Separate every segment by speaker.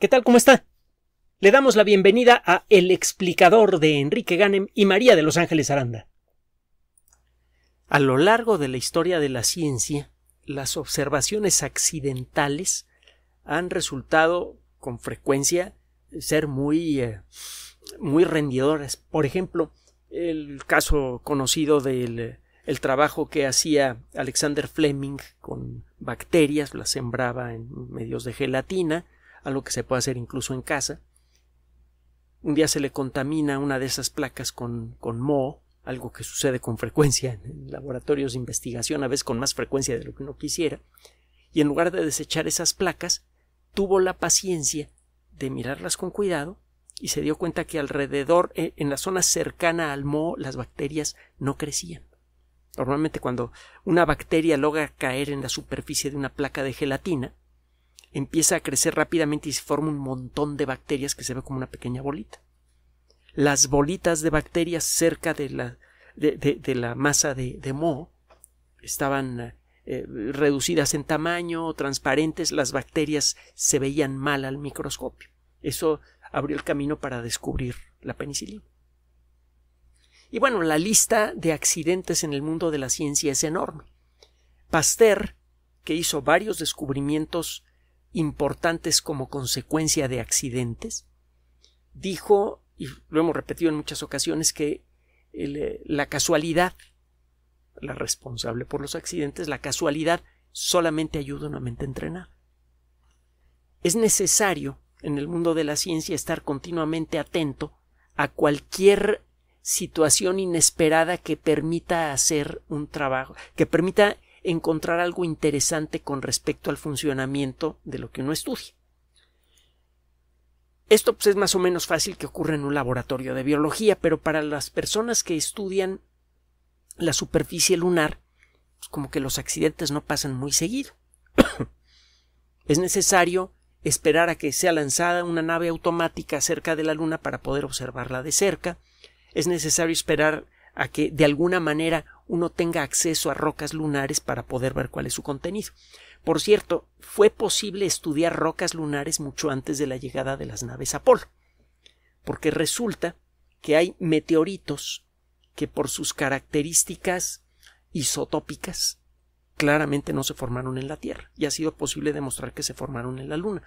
Speaker 1: ¿Qué tal? ¿Cómo está? Le damos la bienvenida a El explicador de Enrique Ganem y María de Los Ángeles Aranda. A lo largo de la historia de la ciencia, las observaciones accidentales han resultado con frecuencia ser muy, eh, muy rendidoras. Por ejemplo, el caso conocido del eh, el trabajo que hacía Alexander Fleming con bacterias, las sembraba en medios de gelatina, algo que se puede hacer incluso en casa. Un día se le contamina una de esas placas con, moho, algo que sucede con frecuencia en laboratorios de investigación, a veces con más frecuencia de lo que uno quisiera, y en lugar de desechar esas placas, tuvo la paciencia de mirarlas con cuidado y se dio cuenta que alrededor, e, en la zona cercana al moho, las bacterias no crecían. Normalmente cuando una bacteria logra caer en la superficie de una placa de gelatina, empieza a crecer rápidamente y se forma un montón de bacterias que se ve como una pequeña bolita. Las bolitas de bacterias cerca de la, de, la masa de, de, estaban eh, reducidas en tamaño, transparentes, las bacterias se veían mal al microscopio. Eso abrió el camino para descubrir la penicilina. Y bueno, la lista de accidentes en el mundo de la ciencia es enorme. Pasteur, que hizo varios descubrimientos importantes como consecuencia de accidentes, dijo, y lo hemos repetido en muchas ocasiones, que eh, la casualidad, la responsable por los accidentes, la casualidad solamente ayuda a una mente entrenada. Es necesario en el mundo de la ciencia estar continuamente atento a cualquier situación inesperada que permita hacer un trabajo, que permita encontrar algo interesante con respecto al funcionamiento de lo que uno estudia. Esto pues, es más o menos fácil que ocurra en un laboratorio de biología, pero para las personas que estudian la superficie lunar, pues, como que los accidentes no pasan muy seguido. es necesario esperar a que sea lanzada una nave automática cerca de la Luna para poder observarla de cerca. Es necesario esperar a que de alguna manera uno tenga acceso a rocas lunares para poder ver cuál es su contenido. Por cierto, fue posible estudiar rocas lunares mucho antes de la llegada de las naves Apolo, porque resulta que hay meteoritos que por sus características isotópicas claramente no se formaron en la Tierra y ha sido posible demostrar que se formaron en la Luna.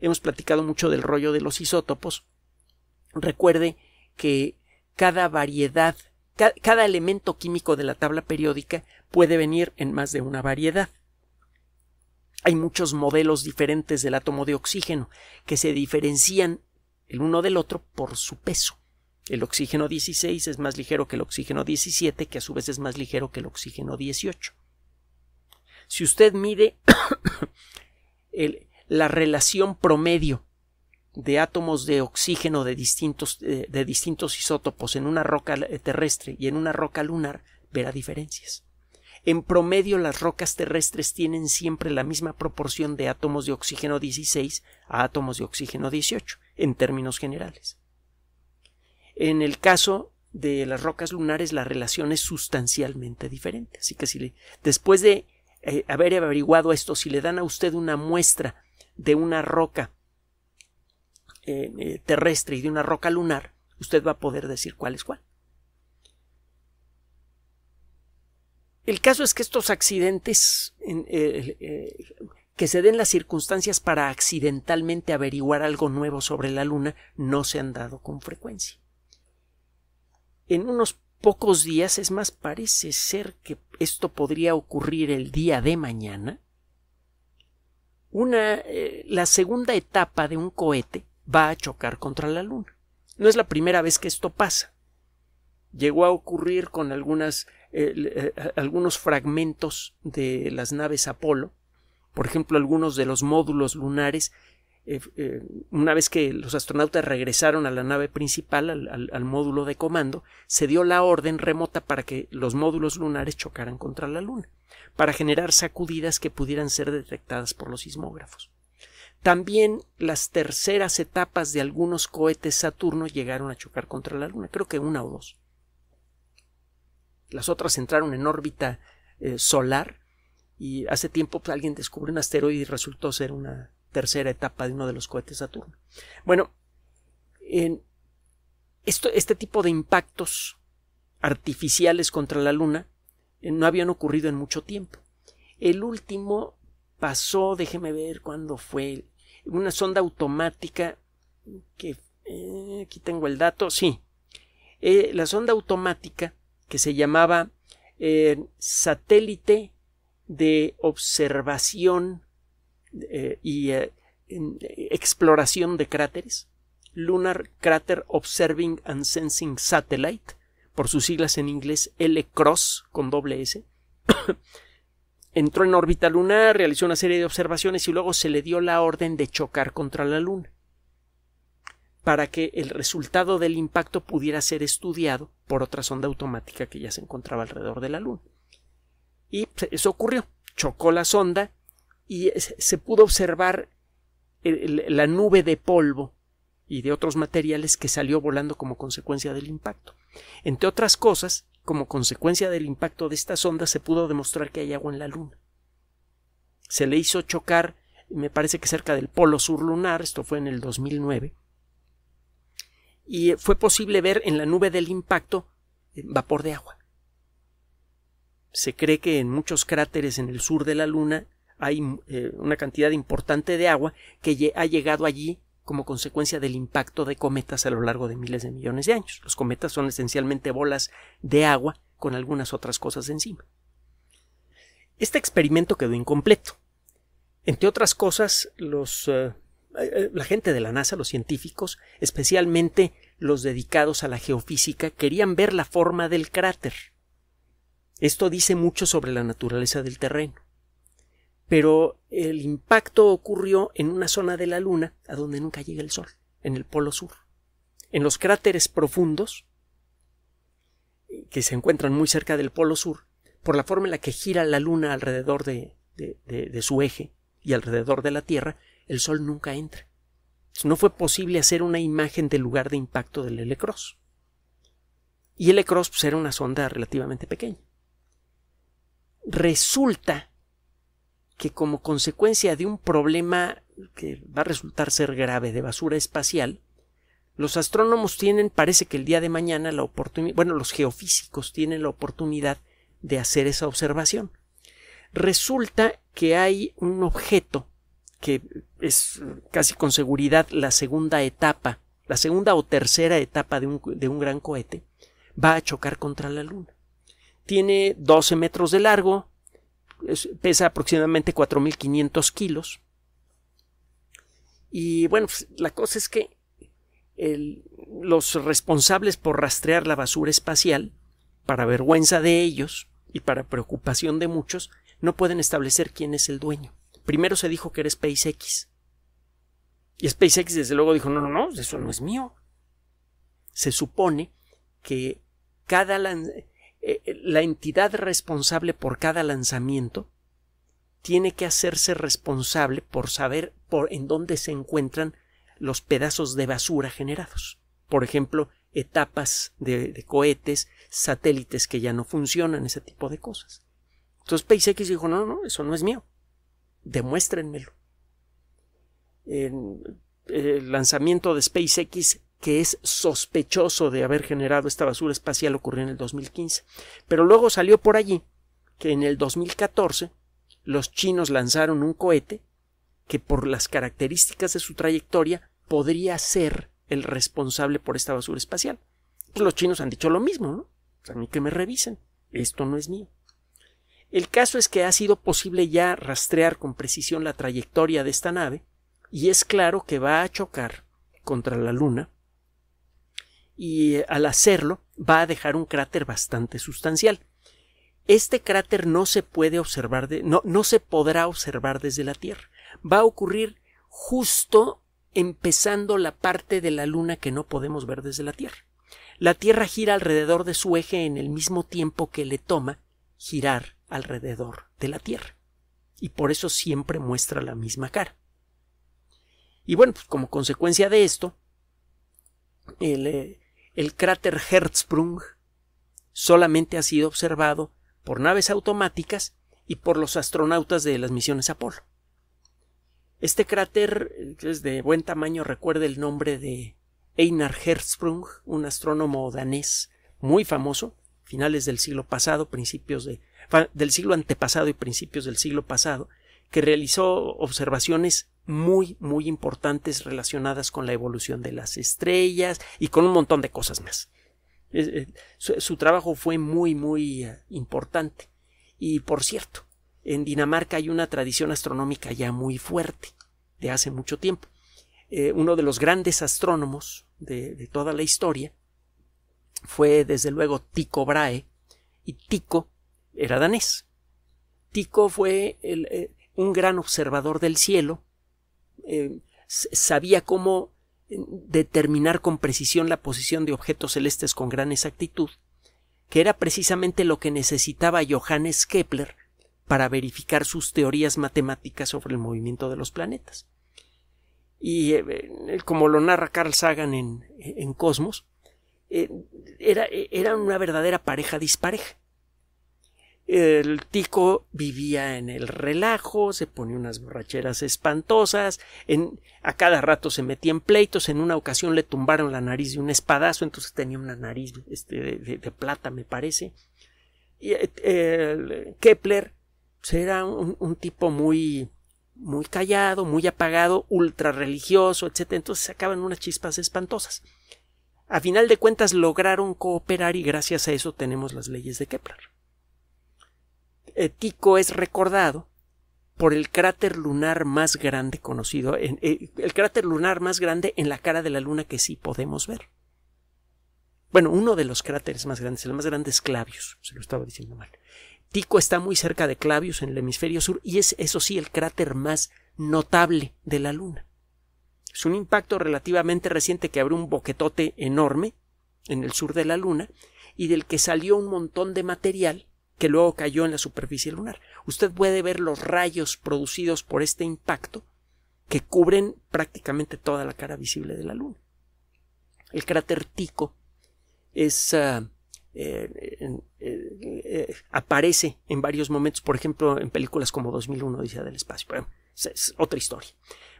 Speaker 1: Hemos platicado mucho del rollo de los isótopos. Recuerde que cada variedad cada, elemento químico de la tabla periódica puede venir en más de una variedad. Hay muchos modelos diferentes del átomo de oxígeno que se diferencian el uno del otro por su peso. El oxígeno 16 es más ligero que el oxígeno 17, que a su vez es más ligero que el oxígeno 18. Si usted mide la relación promedio de átomos de oxígeno de distintos, eh, de, distintos isótopos en una roca eh, terrestre y en una roca lunar, verá diferencias. En promedio las rocas terrestres tienen siempre la misma proporción de átomos de oxígeno 16 a átomos de oxígeno 18, en términos generales. En el caso de las rocas lunares la relación es sustancialmente diferente. Así que si después de eh, haber averiguado esto, si le dan a usted una muestra de una roca eh, terrestre y de una roca lunar, usted va a poder decir cuál es cuál. El caso es que estos accidentes eh, eh, que se den las circunstancias para accidentalmente averiguar algo nuevo sobre la Luna no se han dado con frecuencia. En unos pocos días, es más, parece ser que esto podría ocurrir el día de mañana, una, la segunda etapa de un cohete va a chocar contra la Luna. No es la primera vez que esto pasa. Llegó a ocurrir con algunas, eh, algunos fragmentos de las naves Apolo, por ejemplo, algunos de los módulos lunares. Eh, eh, una vez que los astronautas regresaron a la nave principal, al, al módulo de comando, se dio la orden remota para que los módulos lunares chocaran contra la Luna, para generar sacudidas que pudieran ser detectadas por los sismógrafos. También las terceras etapas de algunos cohetes Saturno llegaron a chocar contra la Luna, creo que una o dos. Las otras entraron en órbita eh, solar y hace tiempo pues, alguien descubrió un asteroide y resultó ser una tercera etapa de uno de los cohetes Saturno. Bueno, en esto, este tipo de impactos artificiales contra la Luna eh, no habían ocurrido en mucho tiempo. El último pasó, déjeme ver cuándo fue, una sonda automática que eh, aquí tengo el dato, sí, eh, la sonda automática que se llamaba eh, satélite de observación y exploración de cráteres, Lunar Crater Observing and Sensing Satellite, por sus siglas en inglés L-CROSS con doble S entró en órbita lunar, realizó una serie de observaciones y luego se le dio la orden de chocar contra la Luna para que el resultado del impacto pudiera ser estudiado por otra sonda automática que ya se encontraba alrededor de la Luna. Y pues, eso ocurrió. Chocó la sonda y se pudo observar la nube de polvo y de otros materiales que salió volando como consecuencia del impacto. Entre otras cosas, como consecuencia del impacto de estas ondas se pudo demostrar que hay agua en la Luna. Se le hizo chocar, me parece que cerca del polo sur lunar, esto fue en el 2009, y fue posible ver en la nube del impacto eh, vapor de agua. Se cree que en muchos cráteres en el sur de la Luna hay eh, una cantidad importante de agua que ha llegado allí como consecuencia del impacto de cometas a lo largo de miles de millones de años. Los cometas son esencialmente bolas de agua con algunas otras cosas encima. Este experimento quedó incompleto. Entre otras cosas, los, eh, eh, la gente de la NASA, los científicos, especialmente los dedicados a la geofísica, querían ver la forma del cráter. Esto dice mucho sobre la naturaleza del terreno pero el impacto ocurrió en una zona de la Luna a donde nunca llega el Sol, en el Polo Sur. En los cráteres profundos, eh, que se encuentran muy cerca del Polo Sur, por la forma en la que gira la Luna alrededor de, su eje y alrededor de la Tierra, el Sol nunca entra. No fue posible hacer una imagen del lugar de impacto del l Y L-Cross pues, era una sonda relativamente pequeña. Resulta que como consecuencia de un problema que va a resultar ser grave de basura espacial, los astrónomos tienen, parece que el día de mañana, la oportunidad, bueno, los geofísicos tienen la oportunidad de hacer esa observación. Resulta que hay un objeto que es casi con seguridad la segunda etapa, la segunda o tercera etapa de un, de un gran cohete, va a chocar contra la Luna. Tiene 12 metros de largo, pesa aproximadamente 4.500 kilos. Y bueno, pues, la cosa es que los responsables por rastrear la basura espacial, para vergüenza de ellos y para preocupación de muchos, no pueden establecer quién es el dueño. Primero se dijo que era SpaceX. Y SpaceX desde luego dijo, no, no, no, eso no es mío. Se supone que cada, eh, eh, la entidad responsable por cada lanzamiento tiene que hacerse responsable por saber por en dónde se encuentran los pedazos de basura generados. Por ejemplo, etapas de, cohetes, satélites que ya no funcionan, ese tipo de cosas. Entonces SpaceX dijo, no, no, eso no es mío. Demuéstrenmelo. Eh, el lanzamiento de SpaceX que es sospechoso de haber generado esta basura espacial ocurrió en el 2015. Pero luego salió por allí que en el 2014 los chinos lanzaron un cohete que por las características de su trayectoria podría ser el responsable por esta basura espacial. Pues los chinos han dicho lo mismo, ¿no? Pues a mí que me revisen, esto no es mío. El caso es que ha sido posible ya rastrear con precisión la trayectoria de esta nave y es claro que va a chocar contra la Luna y al hacerlo va a dejar un cráter bastante sustancial. Este cráter no se puede observar, de, no, no se podrá observar desde la Tierra. Va a ocurrir justo empezando la parte de la Luna que no podemos ver desde la Tierra. La Tierra gira alrededor de su eje en el mismo tiempo que le toma girar alrededor de la Tierra. Y por eso siempre muestra la misma cara. Y bueno, pues como consecuencia de esto, el, eh, el cráter Hertzsprung solamente ha sido observado por naves automáticas y por los astronautas de las misiones Apolo. Este cráter es de buen tamaño, recuerda el nombre de Einar Hertzsprung, un astrónomo danés muy famoso, finales del siglo pasado, principios del siglo antepasado y principios del siglo pasado, que realizó observaciones muy, muy importantes relacionadas con la evolución de las estrellas y con un montón de cosas más. Eh, su, trabajo fue muy, muy eh, importante. Y por cierto, en Dinamarca hay una tradición astronómica ya muy fuerte, de hace mucho tiempo. Eh, uno de los grandes astrónomos de, toda la historia fue, desde luego, Tycho Brahe, y Tycho era danés. Tycho fue el, un gran observador del cielo, eh, sabía cómo eh, determinar con precisión la posición de objetos celestes con gran exactitud, que era precisamente lo que necesitaba Johannes Kepler para verificar sus teorías matemáticas sobre el movimiento de los planetas. Y eh, como lo narra Carl Sagan en, Cosmos, era, era una verdadera pareja dispareja. El tico vivía en el relajo, se ponía unas borracheras espantosas, a cada rato se metía en pleitos, en una ocasión le tumbaron la nariz de un espadazo, entonces tenía una nariz este, de, plata, me parece. Y, eh, Kepler era un, tipo muy muy callado, muy apagado, ultra religioso, etc. Entonces sacaban unas chispas espantosas. A final de cuentas lograron cooperar y gracias a eso tenemos las leyes de Kepler. Eh, Tico es recordado por el cráter lunar más grande conocido, en, eh, el cráter lunar más grande en la cara de la luna que sí podemos ver. Bueno, uno de los cráteres más grandes, el más grande es Clavius, se lo estaba diciendo mal. Tico está muy cerca de Clavius en el hemisferio sur y es, eso sí, el cráter más notable de la luna. Es un impacto relativamente reciente que abrió un boquetote enorme en el sur de la luna y del que salió un montón de material que luego cayó en la superficie lunar. Usted puede ver los rayos producidos por este impacto que cubren prácticamente toda la cara visible de la Luna. El cráter Tico ah, eh, eh, eh, aparece en varios momentos, por ejemplo, en películas como 2001, Dice del Espacio, pero es, es otra historia.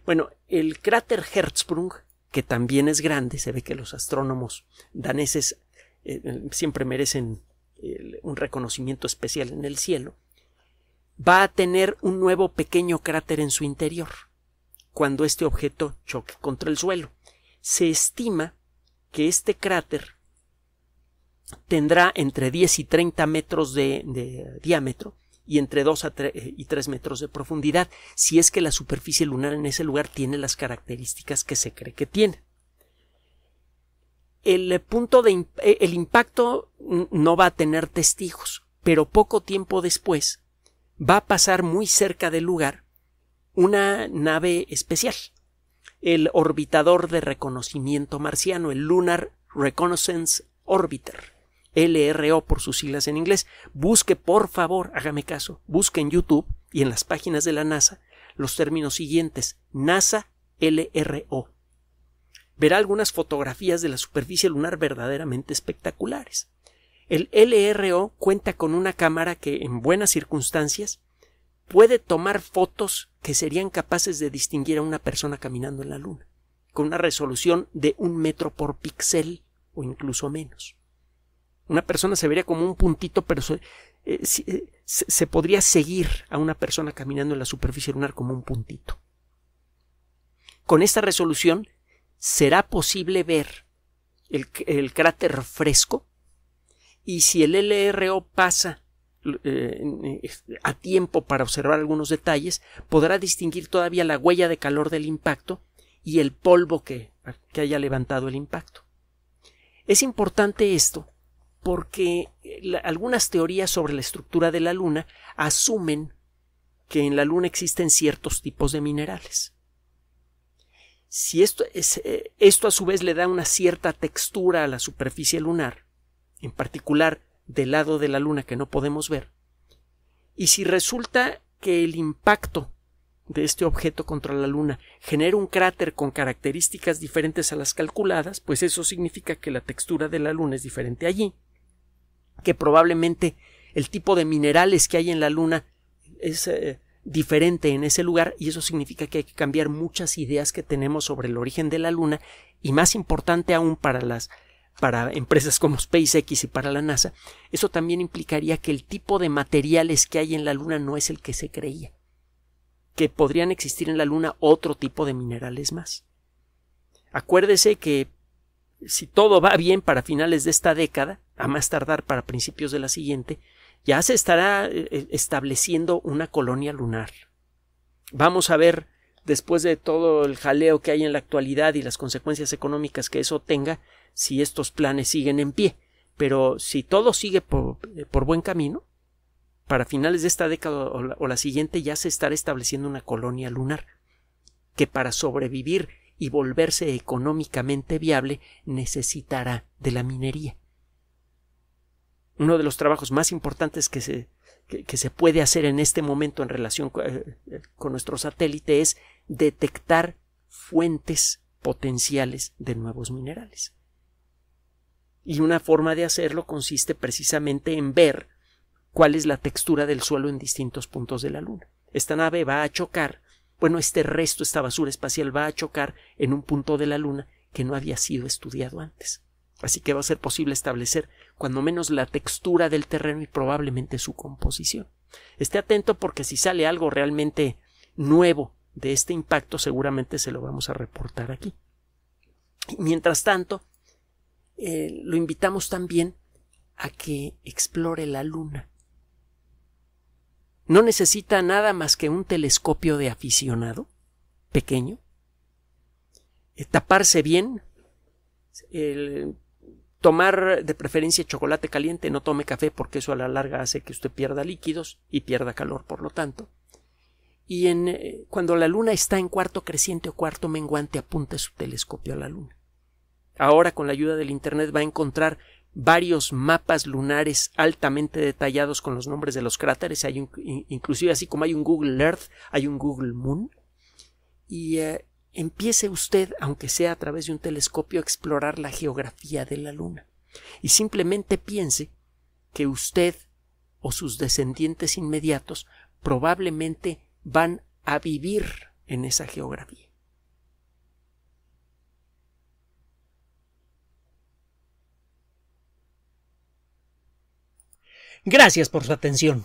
Speaker 1: Bueno, el cráter Hertzsprung, que también es grande, se ve que los astrónomos daneses siempre merecen un reconocimiento especial en el cielo, va a tener un nuevo pequeño cráter en su interior cuando este objeto choque contra el suelo. Se estima que este cráter tendrá entre 10 y 30 metros de, diámetro y entre 2 eh, y 3 metros de profundidad, si es que la superficie lunar en ese lugar tiene las características que se cree que tiene el eh, punto de eh, el impacto no va a tener testigos, pero poco tiempo después va a pasar muy cerca del lugar una nave especial, el orbitador de reconocimiento marciano, el Lunar Reconnaissance Orbiter, LRO por sus siglas en inglés. Busque, por favor, hágame caso, busque en YouTube y en las páginas de la NASA los términos siguientes, NASA LRO verá algunas fotografías de la superficie lunar verdaderamente espectaculares. El LRO cuenta con una cámara que, en buenas circunstancias, puede tomar fotos que serían capaces de distinguir a una persona caminando en la Luna, con una resolución de un metro por píxel o incluso menos. Una persona se vería como un puntito, pero se, eh, eh, se podría seguir a una persona caminando en la superficie lunar como un puntito. Con esta resolución será posible ver el, cráter fresco y si el LRO pasa eh, a tiempo para observar algunos detalles, podrá distinguir todavía la huella de calor del impacto y el polvo que, haya levantado el impacto. Es importante esto porque eh, algunas teorías sobre la estructura de la Luna asumen que en la Luna existen ciertos tipos de minerales. Si esto, eh, esto a su vez le da una cierta textura a la superficie lunar, en particular del lado de la luna que no podemos ver, y si resulta que el impacto de este objeto contra la Luna genera un cráter con características diferentes a las calculadas, pues eso significa que la textura de la Luna es diferente allí, que probablemente el tipo de minerales que hay en la Luna es eh, diferente en ese lugar y eso significa que hay que cambiar muchas ideas que tenemos sobre el origen de la Luna y más importante aún para las para empresas como SpaceX y para la NASA, eso también implicaría que el tipo de materiales que hay en la Luna no es el que se creía, que podrían existir en la Luna otro tipo de minerales más. Acuérdese que si todo va bien para finales de esta década, a más tardar para principios de la siguiente, ya se estará eh, eh, estableciendo una colonia lunar. Vamos a ver, después de todo el jaleo que hay en la actualidad y las consecuencias económicas que eso tenga, si estos planes siguen en pie. Pero si todo sigue por, eh, buen camino, para finales de esta década o la siguiente ya se estará estableciendo una colonia lunar, que para sobrevivir y volverse económicamente viable necesitará de la minería uno de los trabajos más importantes que se, que, se puede hacer en este momento en relación eh, eh, con nuestro satélite es detectar fuentes potenciales de nuevos minerales. Y una forma de hacerlo consiste precisamente en ver cuál es la textura del suelo en distintos puntos de la Luna. Esta nave va a chocar, bueno, este resto, esta basura espacial va a chocar en un punto de la Luna que no había sido estudiado antes así que va a ser posible establecer cuando menos la textura del terreno y probablemente su composición. Esté atento porque si sale algo realmente nuevo de este impacto, seguramente se lo vamos a reportar aquí. Mientras tanto, eh, lo invitamos también a que explore la luna. No necesita nada más que un telescopio de aficionado, pequeño, eh, taparse bien, el Tomar de preferencia chocolate caliente, no tome café porque eso a la larga hace que usted pierda líquidos y pierda calor, por lo tanto. Y en, eh, cuando la luna está en cuarto creciente o cuarto menguante, apunta su telescopio a la luna. Ahora, con la ayuda del Internet, va a encontrar varios mapas lunares altamente detallados con los nombres de los cráteres. Hay un, inclusive así como hay un Google Earth, hay un Google Moon. Y eh, Empiece usted, aunque sea a través de un telescopio, a explorar la geografía de la Luna. Y simplemente piense que usted o sus descendientes inmediatos probablemente van a vivir en esa geografía. Gracias por su atención